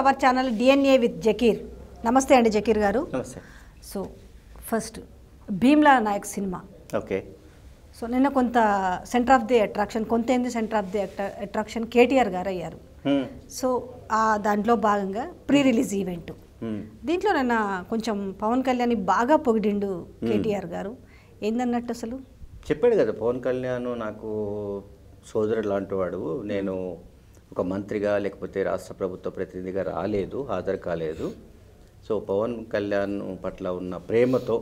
Hour channel DNA with Zakir namaste అండి జకీర్ గారు so first Bheemla Nayak cinema okay so నిన్న కొంత సెంటర్ ఆఫ్ ది అట్రాక్షన్ కొంత ఏంది centre of the attraction KTR గారు అయ్యారు సో దాంట్లో భాగంగా ప్రీ రిలీజ్ ఈవెంట్ దీంట్లో నిన్న కొంచెం పవన్ కళ్యాణ్ బాగా పొగిడిండు కేటీఆర్ గారు ఏందన్నట్టు అసలు చెప్పాడు కదా పవన్ కళ్యాణ్ నాకు సోదరుడు లాంటి వాడు నేను ఒక మంత్రిగా లేకపోతే రాష్ట్ర ప్రభుత్వ ప్రతినిధిగా రాలేదు హాజరు కాలేదు సో పవన్ కళ్యాణ్ పట్ల ఉన్న ప్రేమతో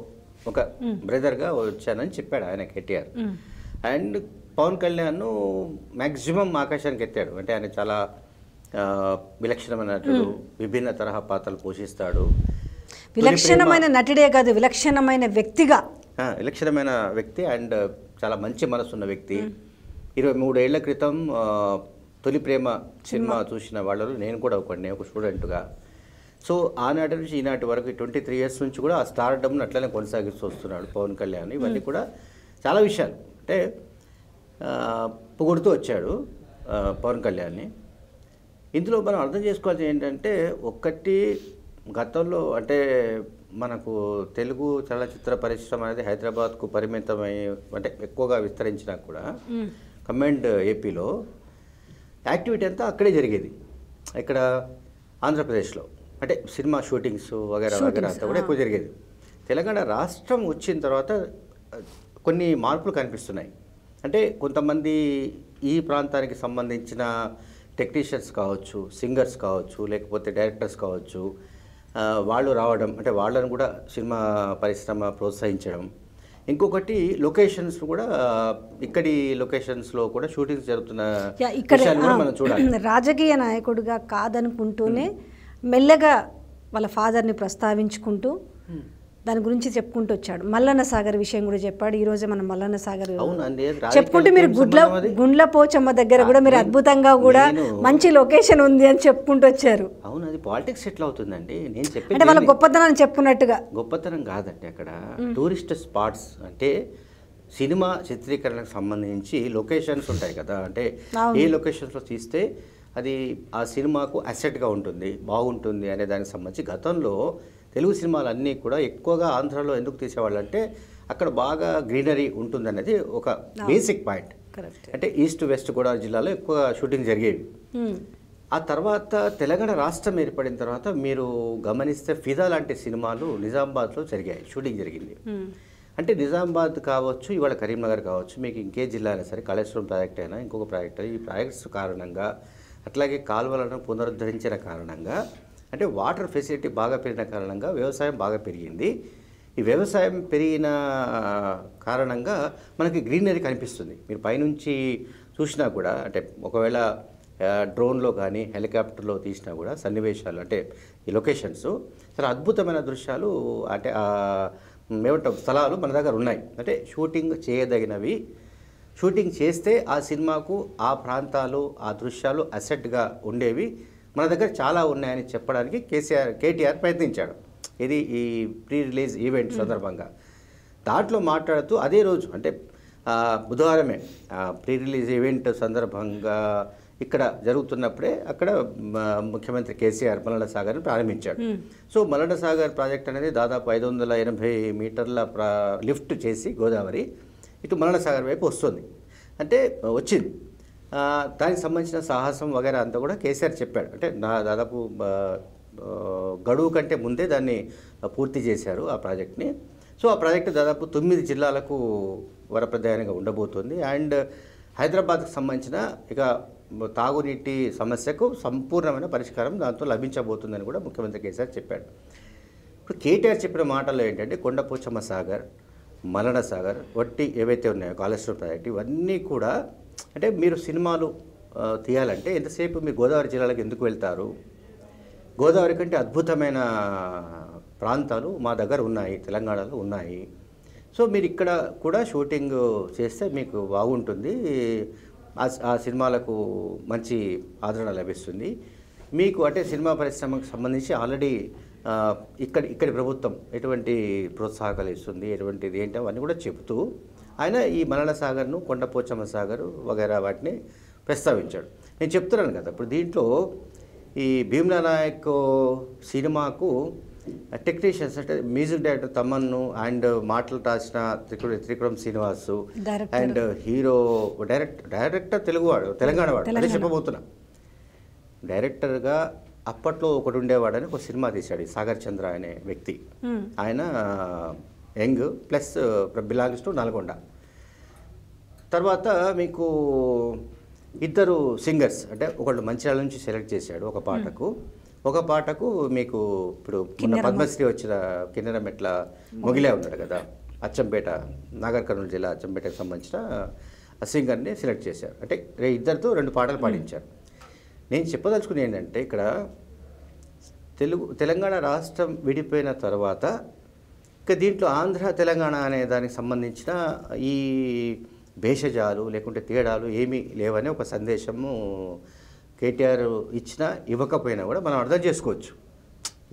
ఒక బ్రదర్గా వచ్చానని చెప్పాడు ఆయన కేటీఆర్ అండ్ పవన్ కళ్యాణ్ మ్యాక్సిమం ఆకాశానికి ఎత్తాడు అంటే ఆయన చాలా విలక్షణమైన నటుడు విభిన్న తరహా పాత్రలు పోషిస్తాడు విలక్షణమైన నటుడే కాదు విలక్షణమైన వ్యక్తిగా విలక్షణమైన వ్యక్తి అండ్ చాలా మంచి మనసున్న వ్యక్తి ఇరవై మూడేళ్ల క్రితం తొలి ప్రేమ సినిమా చూసిన వాళ్ళు నేను కూడా ఒకడిని ఒక స్టూడెంట్గా సో ఆనాటి నుంచి ఈనాటి వరకు ట్వంటీ త్రీ ఇయర్స్ నుంచి కూడా ఆ స్టార్డమ్ను అట్లనే కొనసాగిస్తూ వస్తున్నాడు పవన్ కళ్యాణ్ ఇవన్నీ కూడా చాలా విషయాలు అంటే పొగుడుతూ వచ్చాడు పవన్ కళ్యాణ్ని ఇందులో మనం అర్థం చేసుకోవాల్సి ఏంటంటే ఒక్కటి గతంలో అంటే మనకు తెలుగు చలనచిత్ర పరిశ్రమ అనేది హైదరాబాద్కు పరిమితమై అంటే ఎక్కువగా విస్తరించినా కూడా కమెండ్ ఏపీలో యాక్టివిటీ అంతా అక్కడే జరిగేది ఇక్కడ ఆంధ్రప్రదేశ్లో అంటే సినిమా షూటింగ్స్ వగేరా వగేరా అంతా కూడా ఎక్కువ జరిగేది తెలంగాణ రాష్ట్రం వచ్చిన తర్వాత కొన్ని మార్పులు కనిపిస్తున్నాయి అంటే కొంతమంది ఈ ప్రాంతానికి సంబంధించిన టెక్నీషియన్స్ కావచ్చు సింగర్స్ కావచ్చు లేకపోతే డైరెక్టర్స్ కావచ్చు వాళ్ళు రావడం అంటే వాళ్ళను కూడా సినిమా పరిశ్రమ ప్రోత్సహించడం ఇంకొకటి లొకేషన్స్ కూడా ఇక్కడి లొకేషన్స్లో కూడా షూటింగ్స్ జరుగుతున్న ఇక్కడ మనం చూడాలి రాజకీయ నాయకుడిగా కాదనుకుంటూనే మెల్లగా వాళ్ళ ఫాదర్ని ప్రస్తావించుకుంటూ hmm. దాని గురించి చెప్పుకుంటూ వచ్చాడు మల్లన్న సాగర్ విషయం కూడా చెప్పాడు ఈ రోజు మనం మల్లన్న సాగర్ చెప్పుకుంటే మీరు గుడ్ల గుండ్ల పోచమ్మ దగ్గర కూడా మీరు అద్భుతంగా కూడా మంచి లొకేషన్ ఉంది అని చెప్పుకుంటూ వచ్చారు అవును అది పాలిటిక్స్ ఎట్లా అవుతుందండి నేను చెప్పి అంటే వాళ్ళ గొప్పతనం చెప్పుకున్నట్టుగా గొప్పతనం కాదండి అక్కడ టూరిస్ట్ స్పాట్స్ అంటే సినిమా చిత్రీకరణకు సంబంధించి లొకేషన్స్ ఉంటాయి కదా అంటే ఏ లొకేషన్స్లో తీస్తే అది ఆ సినిమాకు అసెట్గా ఉంటుంది బాగుంటుంది అనే దానికి సంబంధించి గతంలో తెలుగు సినిమాలు అన్నీ కూడా ఎక్కువగా ఆంధ్రాలో ఎందుకు తీసేవాళ్ళు అంటే అక్కడ బాగా గ్రీనరీ ఉంటుందనేది ఒక బేసిక్ పాయింట్ అంటే ఈస్ట్ వెస్ట్ గోదావరి జిల్లాలో ఎక్కువ షూటింగ్ జరిగేవి ఆ తర్వాత తెలంగాణ రాష్ట్రం ఏర్పడిన తర్వాత మీరు గమనిస్తే ఫిదా లాంటి సినిమాలు నిజామాబాద్లో జరిగాయి షూటింగ్ జరిగింది అంటే నిజామాబాద్ కావచ్చు ఇవాళ కరీంనగర్ కావచ్చు మీకు ఇంకే జిల్లా అయినా సరే కాళేశ్వరం ప్రాజెక్ట్ అయినా ఇంకొక ప్రాజెక్ట్ ఈ ప్రాజెక్ట్స్ కారణంగా అట్లాగే కాలువలను పునరుద్ధరించిన కారణంగా అంటే వాటర్ ఫెసిలిటీ బాగా పెరిగిన కారణంగా వ్యవసాయం బాగా పెరిగింది ఈ వ్యవసాయం పెరిగిన కారణంగా మనకి గ్రీనరీ కనిపిస్తుంది మీరు పైనుంచి చూసినా కూడా అంటే ఒకవేళ డ్రోన్లో కానీ హెలికాప్టర్లో తీసినా కూడా సన్నివేశాలు అంటే ఈ లొకేషన్స్ చాలా అద్భుతమైన దృశ్యాలు అంటే ఏమంటాం స్థలాలు మన దగ్గర ఉన్నాయి అంటే షూటింగ్ చేయదగినవి షూటింగ్ చేస్తే ఆ సినిమాకు ఆ ప్రాంతాలు ఆ దృశ్యాలు అసెట్గా ఉండేవి మన దగ్గర చాలా ఉన్నాయని చెప్పడానికి కేసీఆర్ కేటీఆర్ ప్రయత్నించాడు ఇది ఈ ప్రీ రిలీజ్ ఈవెంట్ సందర్భంగా దాంట్లో మాట్లాడుతూ అదే రోజు అంటే బుధవారమే ప్రీ రిలీజ్ ఈవెంట్ సందర్భంగా ఇక్కడ జరుగుతున్నప్పుడే అక్కడ ముఖ్యమంత్రి కేసీఆర్ మల్లడ సాగర్ని ప్రారంభించాడు సో మల్లడ సాగర్ ప్రాజెక్ట్ అనేది దాదాపు ఐదు వందల ఎనభై మీటర్ల లిఫ్ట్ చేసి గోదావరి ఇటు మరణసాగర్ వైపు వస్తుంది అంటే వచ్చింది దానికి సంబంధించిన సాహసం వగైరా అంతా కూడా కేసీఆర్ చెప్పాడు అంటే నా దాదాపు గడువు కంటే ముందే దాన్ని పూర్తి చేశారు ఆ ప్రాజెక్ట్ని సో ఆ ప్రాజెక్టు దాదాపు తొమ్మిది జిల్లాలకు వరప్రదాయంగా ఉండబోతుంది అండ్ హైదరాబాద్కు సంబంధించిన ఇక తాగునీటి సమస్యకు సంపూర్ణమైన పరిష్కారం దాంతో లభించబోతుందని కూడా ముఖ్యమంత్రి కేసీఆర్ చెప్పాడు ఇప్పుడు కేటీఆర్ చెప్పిన మాటలు ఏంటంటే కొండపోచమ్మ సాగర్ మలన సాగర్ వట్టి ఏవైతే ఉన్నాయో కాళేశ్వరం ప్రాజెక్ట్ ఇవన్నీ కూడా అంటే మీరు సినిమాలు తీయాలంటే ఎంతసేపు మీరు గోదావరి జిల్లాలకు ఎందుకు వెళ్తారు గోదావరి కంటే అద్భుతమైన ప్రాంతాలు మా దగ్గర ఉన్నాయి తెలంగాణలో ఉన్నాయి సో మీరు ఇక్కడ కూడా షూటింగ్ చేస్తే మీకు బాగుంటుంది ఆ సినిమాలకు మంచి ఆదరణ లభిస్తుంది మీకు అంటే సినిమా పరిశ్రమకు సంబంధించి ఆల్రెడీ ఇక్కడ ఇక్కడి ప్రభుత్వం ఎటువంటి ప్రోత్సాహకాలు ఇస్తుంది ఎటువంటిది ఏంటి అవన్నీ కూడా చెబుతూ ఆయన ఈ మలన సాగర్ను కొండపోచమ్మ సాగర్ వగైరా వాటిని ప్రస్తావించాడు నేను చెప్తున్నాను కదా ఇప్పుడు దీంట్లో ఈ భీమ్లా నాయక్ సినిమాకు టెక్నీషియన్స్ అంటే మ్యూజిక్ డైరెక్టర్ తమన్ను అండ్ మాటలు రాసిన త్రికుడు త్రికురం Srinivas and hero director director తెలుగువాడు తెలంగాణ వాడు అదే చెప్పబోతున్నా డైరెక్టర్గా అప్పట్లో ఒకటి ఉండేవాడని ఒక సినిమా తీశాడు సాగర్ చంద్ర అనే వ్యక్తి ఆయన young plus belongs to Nalgonda తర్వాత మీకు ఇద్దరు సింగర్స్ అంటే ఒకళ్ళు మంచిర్యాల నుంచి సెలెక్ట్ చేశాడు ఒక పాటకు ఒక పాటకు మీకు ఇప్పుడు మొన్న పద్మశ్రీ వచ్చిన కిన్నెరమెట్ల మొగిలే ఉన్నాడు కదా అచ్చంపేట నాగర్ కర్నూలు జిల్లా అచ్చంపేటకు సంబంధించిన సింగర్ని సెలెక్ట్ చేశారు అంటే ఇద్దరితో రెండు పాటలు పాడించారు నేను చెప్పదలుచుకుని ఏంటంటే ఇక్కడ తెలుగు తెలంగాణ రాష్ట్రం విడిపోయిన తర్వాత ఇక దీంట్లో ఆంధ్ర తెలంగాణ అనే దానికి సంబంధించిన ఈ భేషజాలు లేకుంటే తేడాలు ఏమీ లేవనే ఒక సందేశము కేటీఆర్ ఇచ్చినా ఇవ్వకపోయినా కూడా మనం అర్థం చేసుకోవచ్చు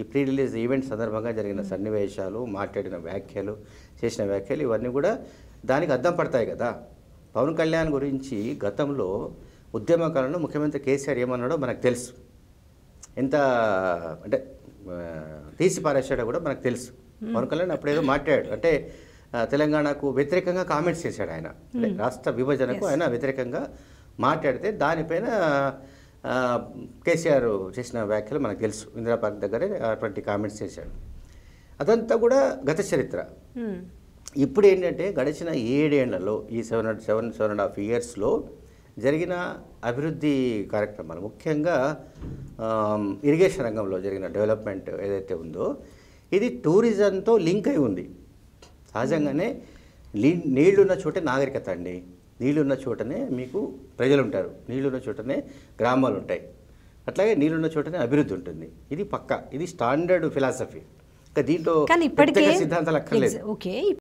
ఈ ప్రీ రిలీజ్ ఈవెంట్ సందర్భంగా జరిగిన సన్నివేశాలు మాట్లాడిన వ్యాఖ్యలు చేసిన వ్యాఖ్యలు ఇవన్నీ కూడా దానికి అర్థం పడతాయి కదా పవన్ కళ్యాణ్ గురించి గతంలో ఉద్యమకాలంలో ముఖ్యమంత్రి కేసీఆర్ ఏమన్నాడో మనకు తెలుసు ఎంత అంటే తీసి పారేశాడో కూడా మనకు తెలుసు పవన్ కళ్యాణ్ అప్పుడేదో మాట్లాడాడు అంటే తెలంగాణకు వ్యతిరేకంగా కామెంట్స్ చేశాడు ఆయన రాష్ట్ర విభజనకు ఆయన వ్యతిరేకంగా మాట్లాడితే దానిపైన కేసీఆర్ చేసిన వ్యాఖ్యలు మనకు తెలుసు ఇందిరాపార్క్ దగ్గరే అటువంటి కామెంట్స్ చేశాడు అదంతా కూడా గత చరిత్ర ఇప్పుడు ఏంటంటే గడిచిన ఏడేళ్లలో ఈ seven seven seven and half ఇయర్స్లో జరిగిన అభివృద్ధి కార్యక్రమాలు ముఖ్యంగా ఇరిగేషన్ రంగంలో జరిగిన డెవలప్మెంట్ ఏదైతే ఉందో ఇది టూరిజంతో లింక్ అయి ఉంది సహజంగానే నీళ్లున్న చోటే నాగరికత అండి నీళ్ళున్న చోటనే మీకు ప్రజలు ఉంటారు నీళ్ళున్న చోటనే గ్రామాలు ఉంటాయి అట్లాగే నీళ్ళున్న చోటనే అభివృద్ధి ఉంటుంది ఇది పక్క ఇది స్టాండర్డ్ ఫిలాసఫీ ఇంకా దీంట్లో సిద్ధాంతాలు అక్కర్లేదు